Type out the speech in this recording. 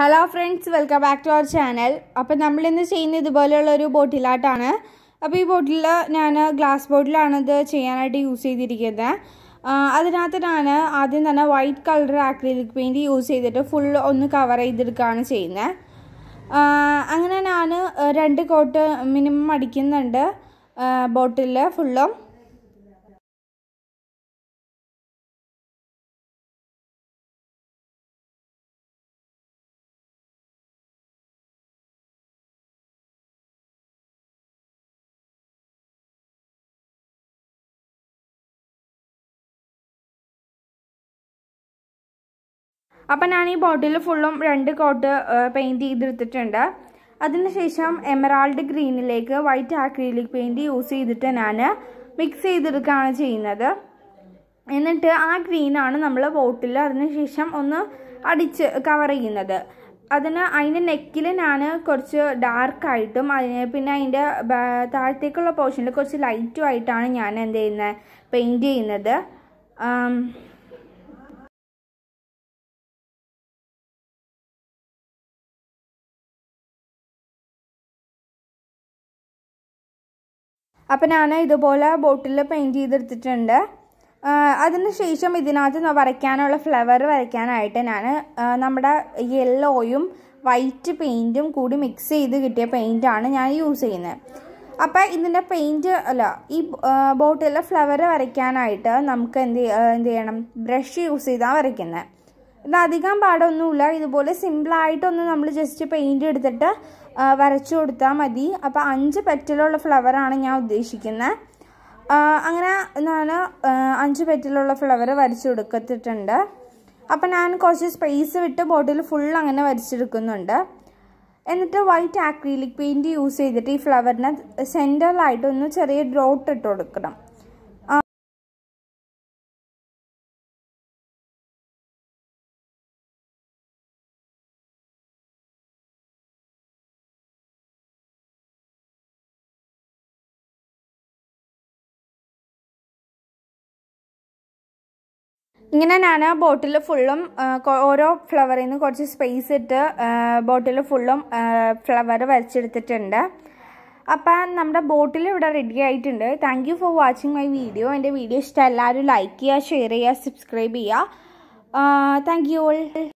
hello friends welcome back to our channel അപ്പോൾ നമ്മളിന്ന് ചെയ്യുന്ന ഇതുപോലെയുള്ള ഒരു ബോട്ടിലാട്ടാണ് അപ്പോൾ ഈ ബോട്ടിൽ ഞാൻ ഗ്ലാസ് ബോട്ടിലാണ് ഇത് ചെയ്യാനായിട്ട് യൂസ് ചെയ്തിരിക്കുന്നത് അതിനകത്ത് ഞാൻ ആദ്യം തന്നെ white colour acrylic paint use ചെയ്തിട്ട് ഫുൾ ഒന്ന് കവർ ചെയ്തെടുക്കുകയാണ് ചെയ്യുന്നത് അങ്ങനെ ഞാൻ രണ്ട് കോട്ട് മിനിമം അടിക്കുന്നുണ്ട് ബോട്ടിൽ ഫുള്ളും അപ്പം ഞാൻ ഈ ബോട്ടിൽ ഫുള്ളും രണ്ട് കോട്ട് പെയിൻറ്റ് ചെയ്തെടുത്തിട്ടുണ്ട് അതിനുശേഷം എമറാൾഡ് ഗ്രീനിലേക്ക് വൈറ്റ് ആക്രിലിക് പെയിൻറ്റ് യൂസ് ചെയ്തിട്ട് ഞാൻ മിക്സ് ചെയ്തെടുക്കുകയാണ് ചെയ്യുന്നത് എന്നിട്ട് ആ ഗ്രീനാണ് നമ്മൾ ബോട്ടിൽ അതിനുശേഷം ഒന്ന് അടിച്ച് കവർ ചെയ്യുന്നത് അതിന് അതിൻ്റെ നെക്കിൽ ഞാൻ കുറച്ച് ഡാർക്കായിട്ടും അതിന് പിന്നെ അതിൻ്റെ താഴത്തേക്കുള്ള പോർഷനിൽ കുറച്ച് ലൈറ്റുമായിട്ടാണ് ഞാൻ എന്ത് ചെയ്യുന്നത് പെയിൻറ്റ് ചെയ്യുന്നത് അപ്പം ഞാൻ ഇതുപോലെ ബോട്ടിൽ പെയിൻറ്റ് ചെയ്തെടുത്തിട്ടുണ്ട് അതിന് ശേഷം ഇതിനകത്ത് വരയ്ക്കാനുള്ള ഫ്ലവർ വരയ്ക്കാനായിട്ട് ഞാൻ നമ്മുടെ യെല്ലോയും വൈറ്റ് പെയിൻറ്റും കൂടി മിക്സ് ചെയ്ത് കിട്ടിയ പെയിൻറ്റാണ് ഞാൻ യൂസ് ചെയ്യുന്നത് അപ്പോൾ ഇതിൻ്റെ പെയിൻറ്റ് അല്ല ഈ ബോട്ടിലെ ഫ്ലവർ വരയ്ക്കാനായിട്ട് നമുക്ക് എന്ത് എന്ത് ചെയ്യണം ബ്രഷ് യൂസ് ചെയ്താണ് വരയ്ക്കുന്നത് ഇത് അധികം പാടൊന്നുമില്ല ഇതുപോലെ സിമ്പിളായിട്ടൊന്ന് നമ്മൾ ജസ്റ്റ് പെയിൻറ് എടുത്തിട്ട് വരച്ചു കൊടുത്താൽ മതി അപ്പോൾ അഞ്ച് പെറ്റലുള്ള ഫ്ലവറാണ് ഞാൻ ഉദ്ദേശിക്കുന്നത് അങ്ങനെ ഞാൻ അഞ്ച് പെറ്റലുള്ള ഫ്ലവർ വരച്ചു കൊടുക്കത്തിട്ടുണ്ട് അപ്പോൾ ഞാൻ കുറച്ച് സ്പേസ് വിട്ട് ബോട്ടിൽ ഫുൾ അങ്ങനെ വരച്ചെടുക്കുന്നുണ്ട് എന്നിട്ട് വൈറ്റ് ആക്രിലിക് പെയിൻറ് യൂസ് ചെയ്തിട്ട് ഈ ഫ്ലവറിനെ സെൻറ്ററിലായിട്ടൊന്ന് ചെറിയ ഡ്രോട്ട് ഇട്ട് കൊടുക്കണം ഇങ്ങനെ ഞാൻ ആ ബോട്ടിൽ ഫുള്ളും ഓരോ ഫ്ലവറിൽ നിന്ന് കുറച്ച് സ്പേസ് ഇട്ട് ബോട്ടിൽ ഫുള്ളും ഫ്ലവർ വരച്ചെടുത്തിട്ടുണ്ട് അപ്പോൾ നമ്മുടെ ബോട്ടിൽ ഇവിടെ റെഡി ആയിട്ടുണ്ട് thank you for watching my video എൻ്റെ വീഡിയോ ഇഷ്ടം എല്ലാവരും ലൈക്ക് ചെയ്യുക ഷെയർ ചെയ്യുക സബ്സ്ക്രൈബ് ചെയ്യുക താങ്ക് യു ഓൾ